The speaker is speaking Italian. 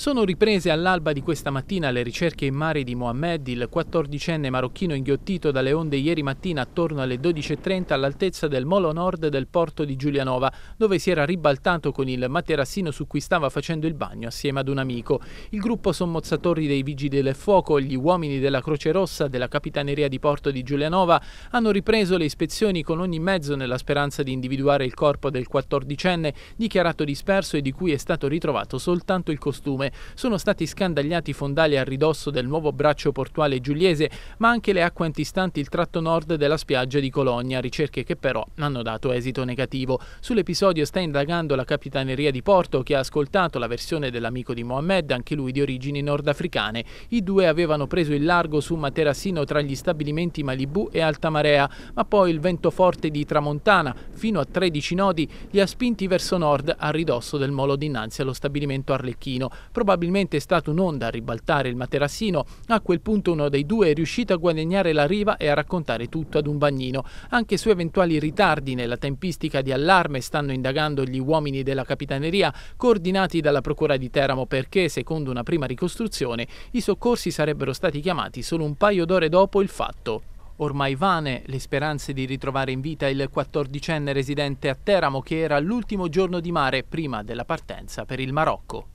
Sono riprese all'alba di questa mattina le ricerche in mare di Mohamed, il 14enne marocchino inghiottito dalle onde ieri mattina attorno alle 12.30 all'altezza del molo nord del porto di Giulianova, dove si era ribaltato con il materassino su cui stava facendo il bagno assieme ad un amico. Il gruppo sommozzatori dei Vigili del Fuoco, e gli uomini della Croce Rossa della Capitaneria di Porto di Giulianova hanno ripreso le ispezioni con ogni mezzo nella speranza di individuare il corpo del 14enne dichiarato disperso e di cui è stato ritrovato soltanto il costume sono stati scandagliati i fondali a ridosso del nuovo braccio portuale giuliese, ma anche le acque antistanti il tratto nord della spiaggia di Cologna, ricerche che però hanno dato esito negativo. Sull'episodio sta indagando la Capitaneria di Porto che ha ascoltato la versione dell'amico di Mohamed, anche lui di origini nordafricane. I due avevano preso il largo su un materassino tra gli stabilimenti Malibu e Alta Marea, ma poi il vento forte di Tramontana, fino a 13 nodi, li ha spinti verso nord a ridosso del molo dinanzi allo stabilimento Arlecchino. Probabilmente è stata un'onda a ribaltare il materassino. A quel punto uno dei due è riuscito a guadagnare la riva e a raccontare tutto ad un bagnino. Anche su eventuali ritardi nella tempistica di allarme stanno indagando gli uomini della capitaneria coordinati dalla procura di Teramo perché, secondo una prima ricostruzione, i soccorsi sarebbero stati chiamati solo un paio d'ore dopo il fatto. Ormai vane le speranze di ritrovare in vita il 14enne residente a Teramo che era l'ultimo giorno di mare prima della partenza per il Marocco.